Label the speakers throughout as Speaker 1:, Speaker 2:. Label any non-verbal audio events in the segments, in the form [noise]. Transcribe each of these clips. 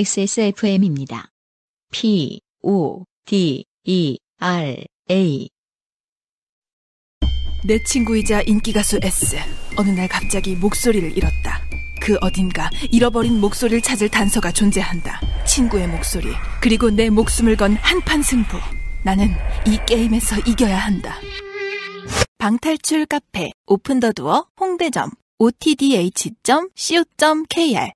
Speaker 1: XSFM입니다. P, O, D, E, R, A. 내 친구이자 인기가수 S. 어느 날 갑자기 목소리를 잃었다. 그 어딘가 잃어버린 목소리를 찾을 단서가 존재한다. 친구의 목소리, 그리고 내 목숨을 건 한판 승부. 나는 이 게임에서 이겨야 한다. 방탈출 카페, 오픈 더 두어, 홍대점, otdh.co.kr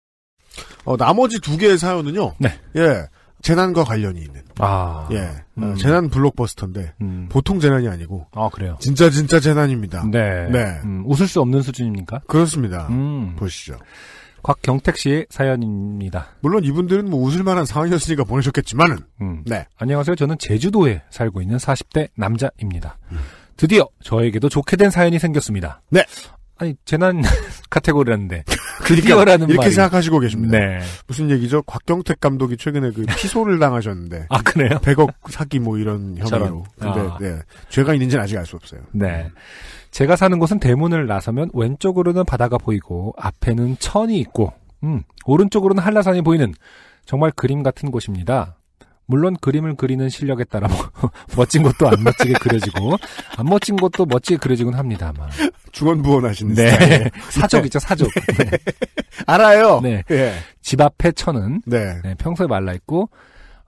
Speaker 1: 어, 나머지 두 개의 사연은요. 네. 예. 재난과 관련이 있는. 아. 예. 음. 어, 재난 블록버스터인데, 음. 보통 재난이 아니고. 아, 그래요? 진짜, 진짜 재난입니다. 네. 네. 음, 웃을 수 없는 수준입니까? 그렇습니다. 음. 보시죠. 곽경택 씨의
Speaker 2: 사연입니다. 물론 이분들은 뭐 웃을 만한 상황이었으니까 보내셨겠지만은. 음. 네. 안녕하세요. 저는 제주도에 살고 있는 40대 남자입니다. 음. 드디어 저에게도 좋게 된 사연이 생겼습니다. 네. 아니 재난 [laughs] 카테고리라는데 [laughs] 그러니까 이렇게 말이. 생각하시고
Speaker 1: 계십니다. 네. 무슨 얘기죠? 곽경택 감독이 최근에 그 [laughs] 피소를 당하셨는데 아 그래요? 100억
Speaker 2: 사기 뭐 이런 혐의로. 근데 아. 네. 죄가
Speaker 1: 있는지는 아직 알 수 없어요.
Speaker 2: 네. 제가 사는 곳은 대문을 나서면 왼쪽으로는 바다가 보이고 앞에는 천이 있고 음, 오른쪽으로는 한라산이 보이는 정말 그림 같은 곳입니다. 물론 그림을 그리는 실력에 따라 뭐 [laughs] 멋진 것도 안 멋지게 그려지고 안 멋진 것도 멋지게 그려지곤 합니다만 중언부언하시 네. 사족이죠 사족 네. 네. 네. [laughs] 알아요 네. 네. 집 앞에 천은 네. 네. 평소에 말라 있고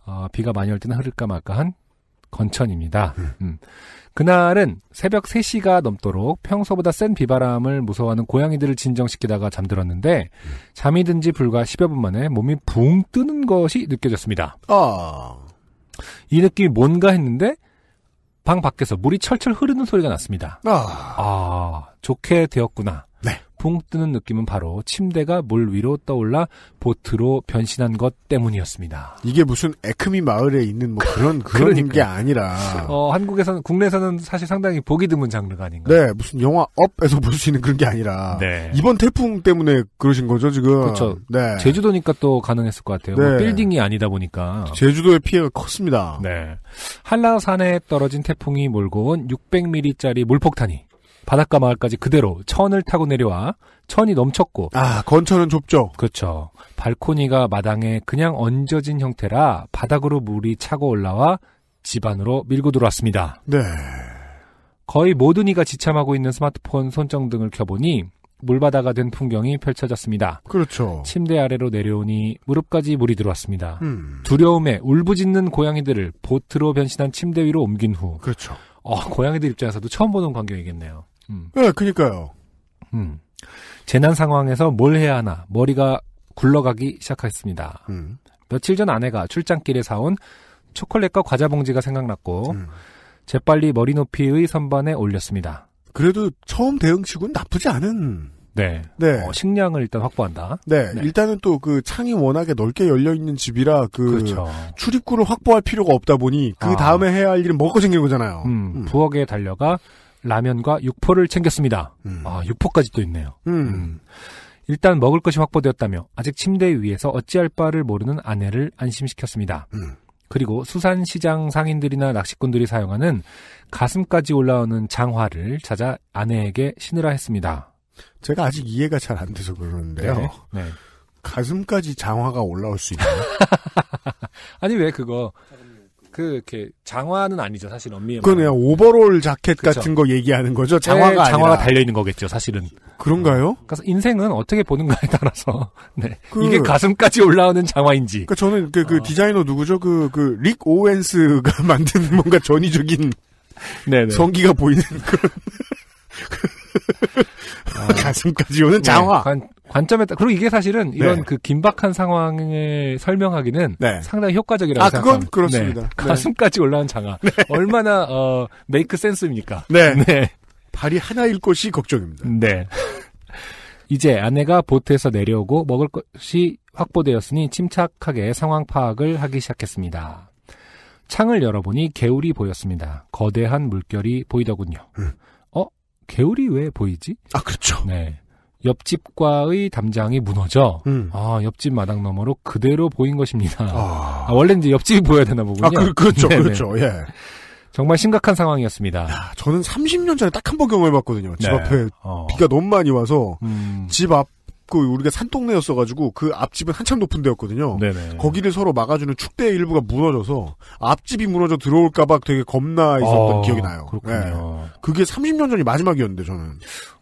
Speaker 2: 어, 비가 많이 올 때는 흐를까 말까 한 건천입니다. 음. 그날은 새벽 3시가 넘도록 평소보다 센 비바람을 무서워하는 고양이들을 진정시키다가 잠들었는데 잠이 든지 불과 10여 분 만에 몸이 붕 뜨는 것이 느껴졌습니다.
Speaker 1: 아.
Speaker 2: 이 느낌이 뭔가 했는데 방 밖에서 물이 철철 흐르는 소리가 났습니다. 아, 아 좋게 되었구나. 붕 뜨는 느낌은 바로 침대가 물 위로 떠올라 보트로 변신한 것 때문이었습니다. 이게 무슨 에크미 마을에 있는 뭐 그런 그런 그게 아니라 어, 한국에서는 국내에서는 사실 상당히 보기 드문 장르가 아닌가.
Speaker 1: 네, 무슨 영화 업에서 [laughs] 볼 수 있는 그런 게 아니라 네. 이번 태풍 때문에 그러신 거죠 지금. 그렇죠. 네.
Speaker 2: 제주도니까 또 가능했을 것 같아요. 뭐 네. 뭐 빌딩이 아니다 보니까 제주도의 피해가 컸습니다. 네. 한라산에 떨어진 태풍이 몰고 온 600mm짜리 물폭탄이 바닷가 마을까지 그대로 천을 타고 내려와 천이 넘쳤고 아 건천은 좁죠. 그렇죠. 발코니가 마당에 그냥 얹어진 형태라 바닥으로 물이 차고 올라와 집안으로 밀고 들어왔습니다. 네. 거의 모든 이가 지참하고 있는 스마트폰 손정등을 켜보니 물바다가 된 풍경이 펼쳐졌습니다. 그렇죠. 침대 아래로 내려오니 무릎까지 물이 들어왔습니다. 음. 두려움에 울부짖는 고양이들을 보트로 변신한 침대 위로 옮긴 후. 그렇죠. 어, 고양이들 입장에서도 처음 보는 광경이겠네요. 음. 네, 그니까요. 음. 재난 상황에서 뭘 해야 하나 머리가 굴러가기 시작했습니다. 음. 며칠 전 아내가 출장길에 사온 초콜릿과 과자 봉지가 생각났고 음. 재빨리 머리 높이의 선반에 올렸습니다. 그래도 처음 대응식은 나쁘지 않은. 네. 네. 어, 식량을 일단 확보한다. 네. 네. 일단은 또 그
Speaker 1: 창이 워낙에 넓게 열려 있는 집이라 그 그렇죠. 출입구를 확보할 필요가 없다 보니 그 아.
Speaker 2: 다음에 아. 해야 할 일은 먹고 생긴 거잖아요. 음, 음, 부엌에 달려가 라면과 육포를 챙겼습니다. 음. 아, 육포까지 또 있네요. 음. 음. 일단 먹을 것이 확보되었다며 아직 침대 위에서 어찌할 바를 모르는 아내를 안심시켰습니다. 음. 그리고 수산시장 상인들이나 낚시꾼들이 사용하는 가슴까지 올라오는 장화를 찾아 아내에게 신으라 했습니다. 제가 아직 이해가 잘 안 돼서 그러는데요. 네. 네. 가슴까지
Speaker 1: 장화가 올라올 수 있나요? [laughs]
Speaker 2: 아니 왜 그거 그 이렇게 장화는 아니죠 사실 엄미의 그건 그냥 오버롤 자켓 그쵸. 같은 거 얘기하는 거죠 네, 장화가 장화가 달려 있는 거겠죠 사실은 그런가요? 어. 그래서 인생은 어떻게 보는가에 따라서 [laughs] 네. 그... 이게 가슴까지 올라오는 장화인지
Speaker 1: 그러니까 저는 그, 그 어. 디자이너 누구죠 그그릭 오웬스가 [laughs]
Speaker 2: 만든 뭔가 전위적인 네, 네. 성기가 보이는 그런 아, [laughs] 가슴까지 오는 네, 장화. 네, 관, 관점에 따라 그리고 이게 사실은 네. 이런 네. 그 긴박한 상황을 설명하기는 네. 상당히 효과적이라고 아, 생각합니다. 그건 그렇습니다. 네. 가슴까지 올라온 장화. 얼마나 어, 메이크 센스입니까? [laughs] 네. 발이 하나일 것이 걱정입니다. 네. 이제 아내가 보트에서 내려오고 먹을 것이 확보되었으니 침착하게 상황 파악을 하기 시작했습니다. 창을 열어보니 개울이 보였습니다. 거대한 물결이 보이더군요. 음. 개울이 왜 보이지? 아 그렇죠. 네. 옆집과의 담장이 무너져 음. 아 옆집 마당 너머로 그대로 보인 것입니다. 아... 아, 원래 이제 옆집이 보여야 되나 보군요. 아 그, 렇죠 네, 네. 그렇죠. 예. 정말 심각한 상황이었습니다. 야, 저는 30년 전에 딱 한 번 경험해봤거든요. 집 네. 앞에
Speaker 1: 어. 비가 너무 많이 와서 음. 집앞 그 우리가 산동네였어가지고 그 앞집은 한참 높은 데였거든요. 네네. 거기를 서로 막아주는 축대의 일부가 무너져서 앞집이 무너져 들어올까봐 되게 겁나 있었던 어, 기억이 나요. 그렇군요. 네. 그게 30년 전이 마지막이었는데 저는.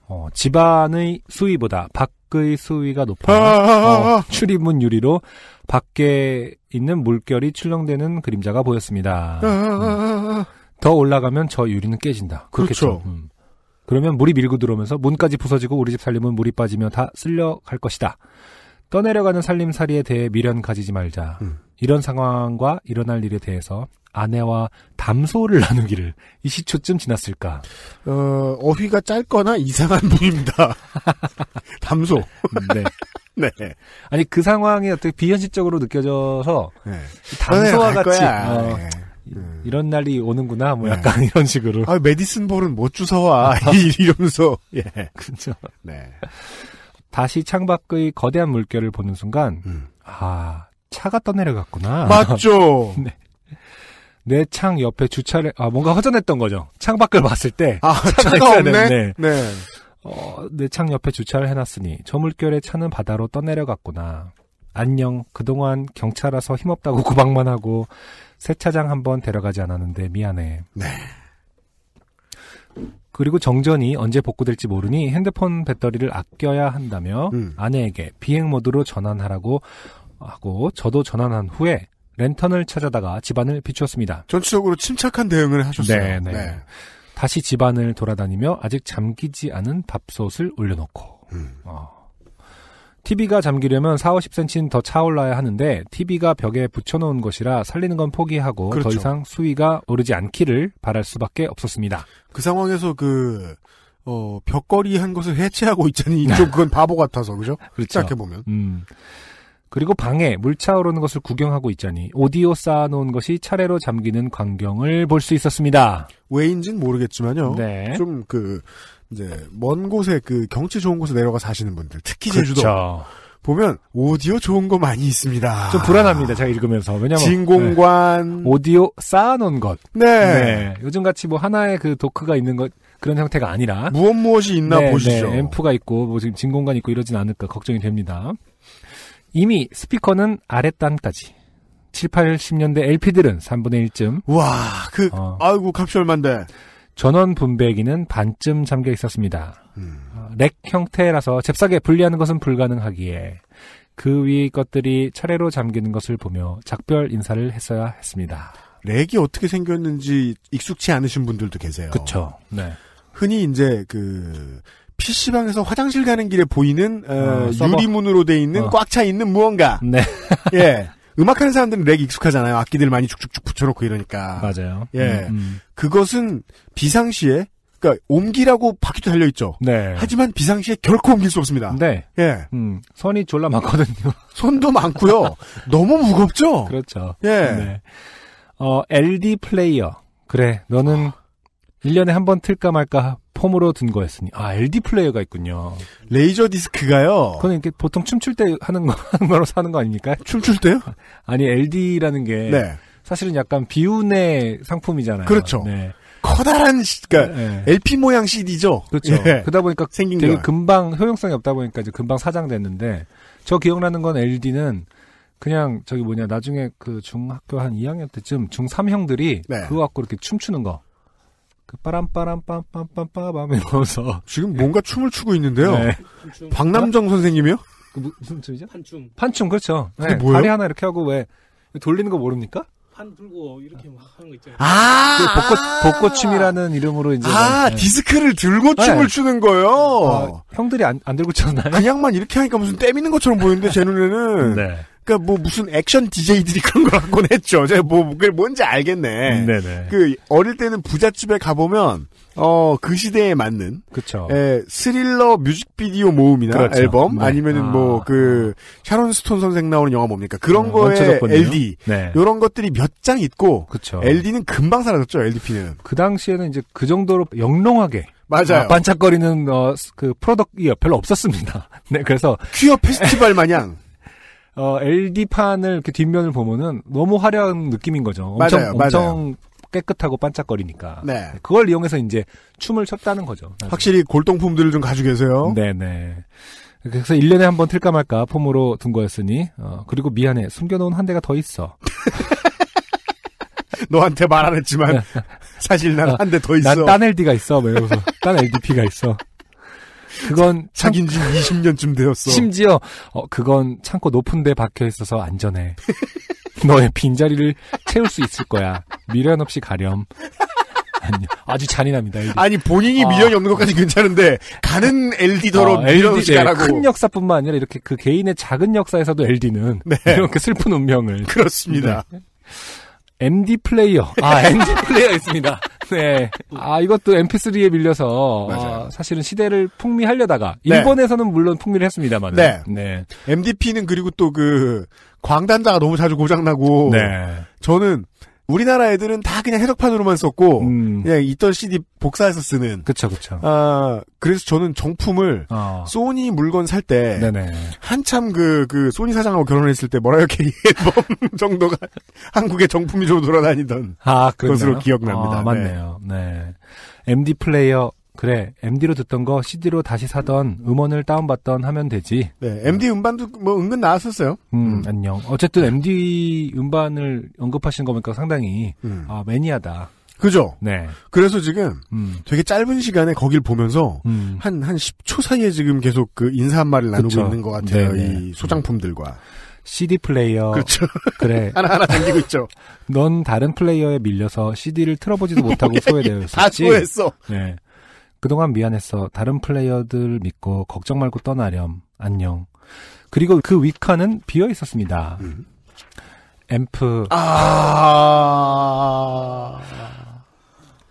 Speaker 2: 어, 집안의 수위보다 밖의 수위가 높아 아, 아, 어, 출입문 유리로 밖에 있는 물결이 출렁대는 그림자가 보였습니다. 음. 더 올라가면 저 유리는 깨진다. 그렇겠죠. 그렇죠. 음. 그러면 물이 밀고 들어오면서 문까지 부서지고 우리 집 살림은 물이 빠지며 다 쓸려갈 것이다. 떠내려가는 살림살이에 대해 미련 가지지 말자. 음. 이런 상황과 일어날 일에 대해서 아내와 담소를 [laughs] 나누기를 이 시초쯤 지났을까? 어, 어휘가 짧거나 이상한 분입니다. [laughs] 담소. 음, 네. [laughs] 네. 아니 그 상황이 어떻게 비현실적으로 느껴져서 네. 담소와 같이 어, 네. 네. 이런 날이 오는구나 뭐 네. 약간 네. [laughs] 이런 식으로 아 메디슨 볼은 못 주워와 아. [laughs] 이러면서 예 그죠 네 다시 창밖의 거대한 물결을 보는 순간 음. 아 차가 떠내려갔구나 맞죠 [laughs] 네. 내 창 옆에 주차를 아 뭔가 허전했던 거죠 창밖을 봤을 때 아, 차가, 차가 없네 네. 어, 내 창 옆에 주차를 해놨으니 저 물결에 차는 바다로 떠내려갔구나 안녕 그동안 경찰 아서 힘없다고 구박만 하고 세차장 한번 데려가지 않았는데 미안해. 네. 그리고 정전이 언제 복구될지 모르니 핸드폰 배터리를 아껴야 한다며 음. 아내에게 비행 모드로 전환하라고 하고 저도 전환한 후에 랜턴을 찾아다가 집안을 비추었습니다. 전체적으로 침착한 대응을 하셨어요. 네네. 네. 네. 다시 집안을 돌아다니며 아직 잠기지 않은 밥솥을 올려놓고 음. 어. TV가 잠기려면 4, 50cm는 더 차올라야 하는데 TV가 벽에 붙여놓은 것이라 살리는 건 포기하고 그렇죠. 더 이상 수위가 오르지 않기를 바랄 수밖에 없었습니다.
Speaker 1: 그 상황에서 그 어, 벽걸이
Speaker 2: 한 것을 해체하고 있자니 좀 그건 [laughs] 바보 같아서 그죠? 그렇죠. 시작해 보면. 음. 그리고 방에 물 차오르는 것을 구경하고 있자니 오디오 쌓아놓은 것이 차례로 잠기는 광경을 볼 수 있었습니다. 왜인지는 모르겠지만요. 네. 좀그 이제 네.
Speaker 1: 먼 곳에 그 경치 좋은 곳에 내려가 사시는 분들 특히 제주도 그쵸. 보면 오디오 좋은 거
Speaker 2: 많이 있습니다. 좀 불안합니다. 제가 읽으면서 왜냐면 진공관 네. 오디오 쌓아놓은 것. 네. 네. 요즘 같이 뭐 하나의 그 도크가 있는 것 그런 형태가 아니라 무엇 무엇이 있나 네, 보시죠. 네, 앰프가 있고 뭐 지금 진공관 있고 이러진 않을까 걱정이 됩니다. 이미 스피커는 아랫단까지 7, 80년대 LP들은 3분의 1쯤. 와, 그 어. 아이고 값이 얼만데. 전원 분배기는 반쯤 잠겨 있었습니다. 음. 어, 렉 형태라서 잽싸게 분리하는 것은 불가능하기에 그 위 것들이 차례로 잠기는 것을 보며 작별 인사를 했어야 했습니다. 렉이 어떻게 생겼는지 익숙치 않으신 분들도 계세요. 그렇 네. 흔히 이제 그
Speaker 1: PC방에서 화장실 가는 길에 보이는 어, 어, 유리문으로 돼 있는 어. 꽉차 있는 무언가. 네. 예. [laughs] 음악하는 사람들은 렉 익숙하잖아요. 악기들 많이 쭉쭉쭉 붙여놓고 이러니까. 맞아요. 예. 음, 음. 그것은 비상시에, 그러니까 옮기라고 바퀴도 달려있죠. 네. 하지만 비상시에 결코 옮길 수 없습니다. 네.
Speaker 2: 예. 음, 선이 졸라 많거든요. 손도 [laughs] 많고요. 너무 무겁죠? 그렇죠. 예. 네. 어, LD 플레이어. 그래, 너는 어. 아. 1년에 한 번 틀까 말까 폼으로 든 거였으니 아 LD 플레이어가 있군요. 레이저 디스크가요. 그건 이렇게 보통 춤출 때 하는 거 하는 [laughs] 거로 사는 거 아닙니까? 춤출 때요? 아니 LD라는 게 네. 사실은 약간 비운의 상품이잖아요. 그렇죠. 네. 커다란 시, 그러니까 네. LP 네. 모양 CD죠. 그렇죠. 예. 그러다 보니까 생긴 되게 걸. 금방 효용성이 없다 보니까 이제 금방 사장됐는데 저 기억나는 건 LD는 그냥 저기 뭐냐 나중에 그 중학교 한 2학년 때쯤 중3형들이 네. 그거 갖고 이렇게 춤추는 거. 그 빠람빠람빰빰빰빰빰 이러면서 지금 뭔가 춤을 추고 있는데요. 네. 박남정 선생님이요? 그 무슨 춤이죠? 판춤. 판춤 그렇죠. 네. 뭐예요? 다리 하나 이렇게 하고 왜 돌리는 거 모릅니까? 판 들고 이렇게 막 하는 거 있잖아요. 아, 그 벚꽃 벚꽃춤이라는 이름으로 이제 아 네. 디스크를 들고 네. 춤을 추는 거요. 어, 아, 형들이 안, 안 들고 췄나요? 그냥만 이렇게 하니까 무슨 때미는 것처럼 보이는데 제 눈에는 네.
Speaker 1: 그러니까 뭐 무슨 액션 DJ들이 [laughs] 그런 걸 하곤 했죠. 제가 뭐, 뭐 그게 뭔지 알겠네. 네네. 그 어릴 때는 부잣집에 가 보면 어 그 시대에 맞는 그쵸. 에, 예, 스릴러 뮤직비디오 모음이나 그렇죠. 앨범 네. 아니면은 뭐 아. 뭐그 샤론 스톤 선생 나오는 영화 뭡니까 그런 음, 거에 얹혀졌군요. LD 네. 이런 것들이 몇 장 있고 그쵸. LD는 금방
Speaker 2: 사라졌죠 LDP는 그 당시에는 이제 그 정도로 영롱하게 맞아요. 아, 반짝거리는 어, 그 프로덕트가 별로 없었습니다. [laughs] 네, 그래서 퀴어 페스티벌 마냥 어, LD판을 이렇게 뒷면을 보면은 너무 화려한 느낌인 거죠. 엄청, 맞아요, 엄청 맞아요. 깨끗하고 반짝거리니까. 네. 그걸 이용해서 이제 춤을 췄다는 거죠. 나중에. 확실히 골동품들을 좀 가지고 계세요. 네네. 네. 그래서 1년에 한 번 틀까 말까 폼으로 둔 거였으니, 어, 그리고 미안해. 숨겨놓은 한 대가 더 있어. [laughs] 너한테 말 안 했지만, 네. 사실 난 한 대 더 있어. 난 딴 LD가 있어. 뭐 이러면서. 딴 LDP가 있어. 그건 사귄 참... 지 20년쯤 되었어. 심지어 어, 그건 창고 높은 데 박혀 있어서 안전해. 너의 빈자리를 채울 수 있을 거야. 미련 없이 가렴. 아니, 아주 잔인합니다. LD.
Speaker 1: 아니 본인이 아. 미련이 아, 없는 것까지 괜찮은데 가는 엘디더로 어, 미련 없이 예, 가라고. 큰
Speaker 2: 역사뿐만 아니라 이렇게 그 개인의 작은 역사에서도 엘디는 네. 이렇게 슬픈 운명을 그렇습니다. 네. MD 플레이어. 아, MD 플레이어 있습니다. [laughs] 네. 아, 이것도 MP3에 밀려서 어, 사실은 시대를 풍미하려다가 네. 일본에서는 물론 풍미를 했습니다만. 네. 네. MDP는 그리고 또 그
Speaker 1: 광단자가 너무 자주 고장나고 네. 저는 우리나라 애들은 다 그냥 해적판으로만 썼고 음. 그냥 있던 CD 복사해서 쓰는. 그렇죠, 그렇죠. 아 그래서 저는 정품을 어. 소니 물건 살 때 한참 그그 그 소니 사장하고 결혼했을
Speaker 2: 때 뭐라요 케이 앨범
Speaker 1: 정도가 [laughs] 한국의 정품이 좀 돌아다니던 아, 것으로 기억납니다. 아, 맞네요.
Speaker 2: 네. 네. MD 플레이어 그래 MD로 듣던 거 CD로 다시 사던 음원을 다운받던 하면 되지. 네, MD 음반도 뭐 은근 나왔었어요. 음, 음. 안녕. 어쨌든 MD 음반을 언급하신는거 보니까 상당히 음. 아, 매니아다. 그죠? 네. 그래서 지금 음. 되게 짧은 시간에 거길 보면서 한한 음.
Speaker 1: 한 10초 사이에 지금 계속 그 인사 한 말을 나누고 그쵸? 있는 것 같아요. 네네. 네. 이 소장품들과.
Speaker 2: CD 플레이어. 그렇죠. 그래. 하나하나 [laughs] 당기고 있죠. 넌 다른 플레이어에 밀려서 CD를 틀어보지도 못하고 [laughs] 예, 예. 소외되어 있었지. 다 소외했어. 네. 그동안 미안했어. 다른 플레이어들 믿고 걱정 말고 떠나렴. 안녕. 그리고 그 위칸은 비어 있었습니다. 음. 앰프. 아.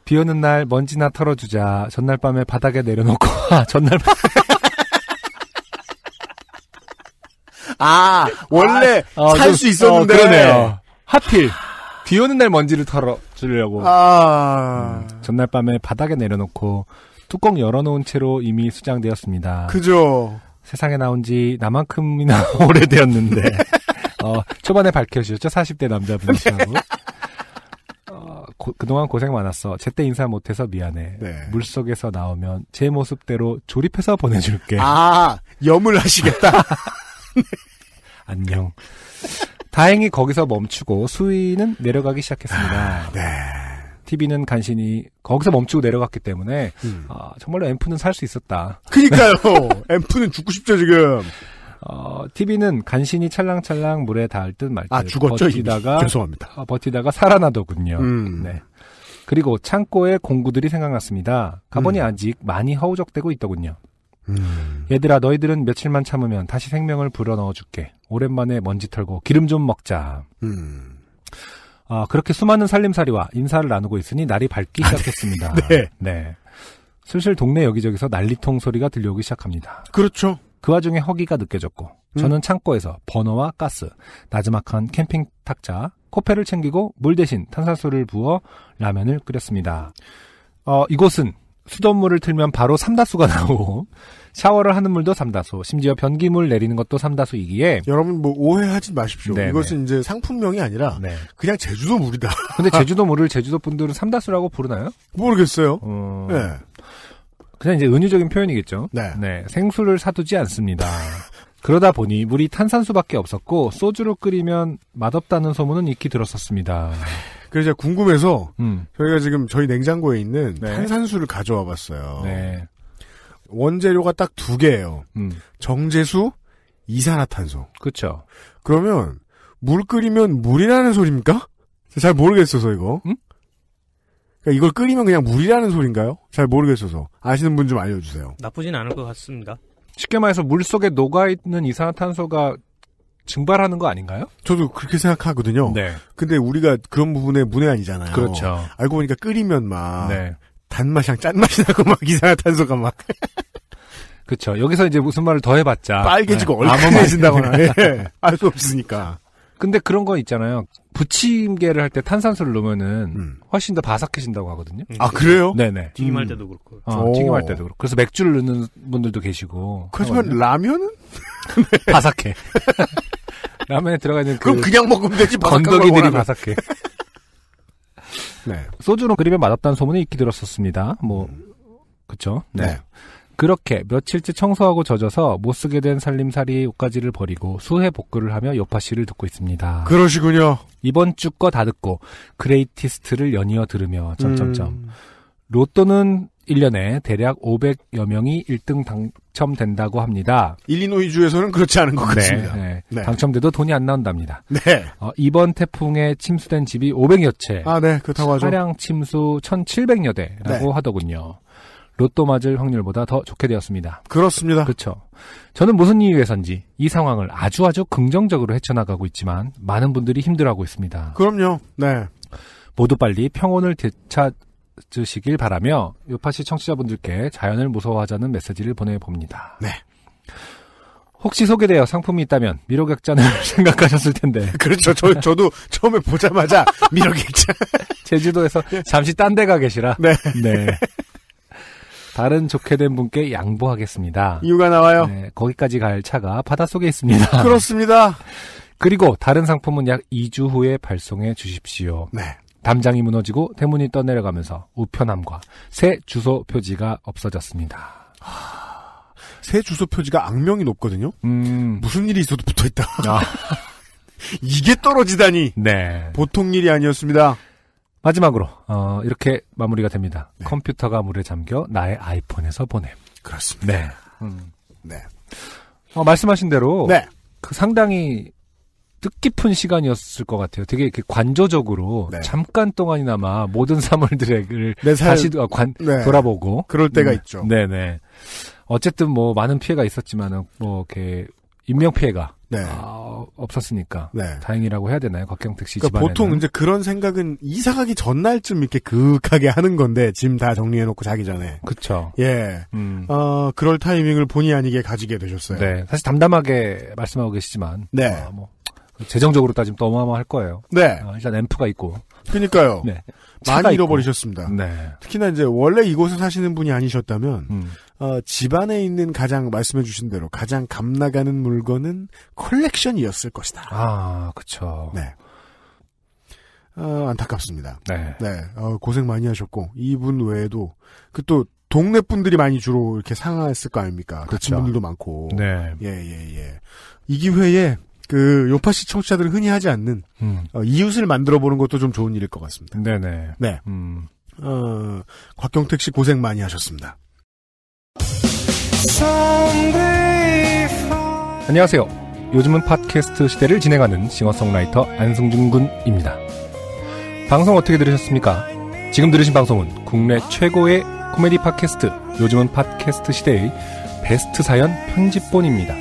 Speaker 2: 비 오는 날 먼지나 털어주자. 전날 밤에 바닥에 내려놓고, [laughs] 아, 전날 밤에. 아, 원래 아, 아 살수 있었는데. 어, 그러네요. 하필. 비 오는 날 먼지를 털어주려고. 아. 음, 전날 밤에 바닥에 내려놓고, 뚜껑 열어놓은 채로 이미 수장되었습니다. 그죠. 세상에 나온 지 나만큼이나 [laughs] 오래되었는데 어, 초반에 밝혀주셨죠 40대 남자분이시라고. 어, 고, 그동안 고생 많았어. 제때 인사 못해서 미안해. 네. 물 속에서 나오면 제 모습대로 조립해서 보내줄게. 아 염을 하시겠다. [laughs] 네. 안녕. 다행히 거기서 멈추고 수위는 내려가기 시작했습니다. 아, 네. TV는 간신히 거기서 멈추고 내려갔기 때문에 음. 아, 정말로 앰프는 살 수 있었다. 그니까요. 러 [laughs] 앰프는 죽고 싶죠 지금. 어, TV는 간신히 찰랑찰랑 물에 닿을 듯 말듯 아, 죽었죠, 버티다가 이미. 죄송합니다. 어, 버티다가 살아나더군요. 음. 네. 그리고 창고에 공구들이 생각났습니다. 가보니 음. 아직 많이 허우적대고 있더군요. 음. 얘들아 너희들은 며칠만 참으면 다시 생명을 불어넣어줄게. 오랜만에 먼지 털고 기름 좀 먹자. 음. 아, 그렇게 수많은 살림살이와 인사를 나누고 있으니 날이 밝기 아, 네. 시작했습니다. [laughs] 네. 네. 슬슬 동네 여기저기서 난리통 소리가 들려오기 시작합니다. 그렇죠. 그 와중에 허기가 느껴졌고 음. 저는 창고에서 버너와 가스, 나지막한 캠핑 탁자, 코페를 챙기고 물 대신 탄산수를 부어 라면을 끓였습니다. 어, 이곳은 수돗물을 틀면 바로 삼다수가 나오고 샤워를 하는 물도 삼다수, 심지어 변기물 내리는 것도 삼다수이기에 여러분 뭐 오해하지 마십시오. 네네. 이것은 이제 상품명이 아니라 네. 그냥 제주도 물이다. 근데 제주도 물을 제주도 분들은 삼다수라고 부르나요? 모르겠어요. 어... 네. 그냥 이제 은유적인 표현이겠죠. 네. 네. 생수를 사두지 않습니다. 그러다 보니 물이 탄산수밖에 없었고 소주로 끓이면 맛없다는 소문은 익히 들었었습니다. 그래서 제가 궁금해서 음.
Speaker 1: 저희가 지금 저희 냉장고에 있는 네. 탄산수를 가져와 봤어요. 네. 원재료가 딱 두 개예요. 음. 정제수, 이산화탄소. 그렇죠. 그러면 물 끓이면 물이라는 소리입니까? 잘 모르겠어서 이거. 음? 그러니까 이걸 끓이면 그냥 물이라는 소리인가요? 잘 모르겠어서 아시는 분 좀 알려주세요.
Speaker 2: 나쁘진 않을 것 같습니다. 쉽게 말해서 물 속에 녹아 있는 이산화탄소가 증발하는 거 아닌가요? 저도 그렇게 생각하거든요. 네. 근데 우리가 그런 부분에 문외한이잖아요. 그렇죠.
Speaker 1: 알고 보니까 끓이면 막 네. 단맛이랑 짠맛이 나고 [laughs] 막 이산화탄소가 막.
Speaker 2: 그렇죠. 여기서 이제 무슨 말을 더 해봤자 빨개지고 네. 얼큰해진다거나 예. 알수 없으니까. 근데 그런 거 있잖아요. 부침개를 할 때 탄산수를 넣으면은 음. 훨씬 더 바삭해진다고 하거든요. 음. 아 그래요? 네네. 튀김할 음. 때도 그렇고. 어, 튀김할 때도 그렇고. 그래서 맥주를 넣는 분들도 계시고. 하지만 어, 네. 라면은
Speaker 1: [laughs] 바삭해. [laughs]
Speaker 2: 라면에 들어가 있는 그 그럼 그 그냥 먹으면 되지. 건더기들이 바삭해. [laughs] 네. 소주로 그립에 맞았다는 소문이 있기 들었었습니다. 뭐 그렇죠. 네. 네. 그렇게 며칠째 청소하고 젖어서 못 쓰게 된 살림살이 옷가지를 버리고 수해 복구를 하며 여파 씨를 듣고 있습니다. 그러시군요. 이번 주 거 다 듣고 그레이티스트를 연이어 들으며 점점점. 음. 로또는 1년에 대략 500여 명이 1등 당첨된다고 합니다. 일리노이주에서는 그렇지 않은 것 네, 같습니다. 네, 네. 당첨돼도 돈이 안 나온답니다. 네. 어, 이번 태풍에 침수된 집이 500여 채. 아, 네. 그렇다고 하죠. 차량 침수 1,700여 대라고 하더군요. 로또 맞을 확률보다 더 좋게 되었습니다. 그렇습니다. 그렇죠. 저는 무슨 이유에선지 이 상황을 아주 아주 긍정적으로 헤쳐나가고 있지만 많은 분들이 힘들어하고 있습니다. 그럼요. 네. 모두 빨리 평온을 되찾 주시길 바라며 요파시 청취자분들께 자연을 무서워하자는 메시지를 보내봅니다. 네. 혹시 소개되어 상품이 있다면 미로격전을 [laughs] 생각하셨을 텐데. [laughs] 그렇죠. 저, 저도 처음에 보자마자 [laughs] 미로격전 제주도에서 잠시 딴 데 가 계시라. 네. 네. 다른 좋게 된 분께 양보하겠습니다. 이유가 나와요. 네, 거기까지 갈 차가 바닷속에 있습니다. 그렇습니다. 그리고 다른 상품은 약 2주 후에 발송해 주십시오. 네. 담장이 무너지고 대문이 떠내려가면서 우편함과 새 주소 표지가 없어졌습니다. 하... 새 주소 표지가 악명이 높거든요. 음... 무슨 일이 있어도 붙어 있다. [laughs] 아... [laughs] 이게 떨어지다니. 네. 보통 일이 아니었습니다. 마지막으로 어, 이렇게 마무리가 됩니다. 네. 컴퓨터가 물에 잠겨 나의 아이폰에서 보냄. 그렇습니다. 네. 네. 음. 네. 어, 말씀하신 대로 네. 그 상당히 뜻깊은 시간이었을 것 같아요. 되게 이렇게 관조적으로 네. 잠깐 동안이나마 모든 사물들을 [laughs] 살... 다시 아, 관, 네. 돌아보고 그럴 때가 음, 있죠. 네네. 어쨌든 뭐 많은 피해가 있었지만은 뭐 이렇게 인명 피해가 네. 아, 없었으니까 네. 다행이라고 해야 되나요? 곽경택 씨 그러니까 보통 이제
Speaker 1: 그런 생각은 이사 가기 전날쯤 이렇게 그윽하게 하는 건데 짐 다 정리해 놓고 자기 전에. 그렇죠.
Speaker 2: 예. 음. 어, 그럴
Speaker 1: 타이밍을 본의 아니게 가지게 되셨어요. 네. 사실 담담하게 말씀하고 계시지만
Speaker 2: 네. 어, 뭐 재정적으로 따지면 또 어마어마할 거예요. 네. 어, 일단 앰프가 있고.
Speaker 1: 그니까요. 네.
Speaker 2: 많이 잃어버리셨습니다. 있고. 네.
Speaker 1: 특히나 이제 원래 이곳에 사시는 분이 아니셨다면 음. 어, 집안에 있는 가장 말씀해 주신 대로 가장 값나가는 물건은 컬렉션이었을 것이다. 아, 그렇죠. 네. 어, 안타깝습니다. 네. 네. 어, 고생 많이 하셨고 이분 외에도 그 또 동네 분들이 많이 주로 이렇게 상하했을 거 아닙니까? 그친구들도 많고. 네. 예, 예, 예. 이 기회에 그 요파시 청취자들은 흔히 하지 않는 음. 어, 이웃을 만들어 보는 것도 좀 좋은 일일 것 같습니다. 네네. 네. 음. 어, 곽경택 씨 고생 많이 하셨습니다.
Speaker 2: 안녕하세요. 요즘은 팟캐스트 시대를 진행하는 싱어송라이터 안승준 군입니다. 방송 어떻게 들으셨습니까? 지금 들으신 방송은 국내 최고의 코미디 팟캐스트 요즘은 팟캐스트 시대의 베스트 사연 편집본입니다.